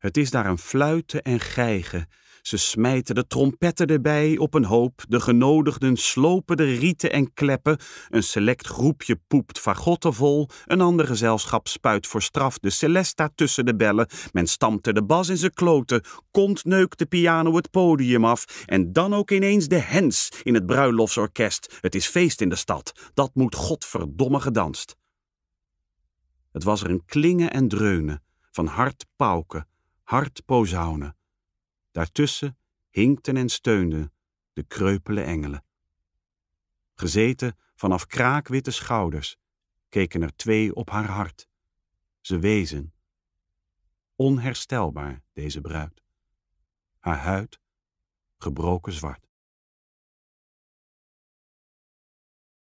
Het is daar een fluiten en gijgen. Ze smijten de trompetten erbij op een hoop, de genodigden slopen de rieten en kleppen, een select groepje poept fagotten vol, een ander gezelschap spuit voor straf de celesta tussen de bellen, men stampte de bas in zijn kloten, kont neukt de piano het podium af en dan ook ineens de hens in het bruiloftsorkest. Het is feest in de stad, dat moet godverdomme gedanst. Het was er een klingen en dreunen, van hard pauken, hard posaunen. Daartussen hinkten en steunden de kreupele engelen. Gezeten vanaf kraakwitte schouders keken er twee op haar hart. Ze wezen. Onherstelbaar, deze bruid. Haar huid, gebroken zwart.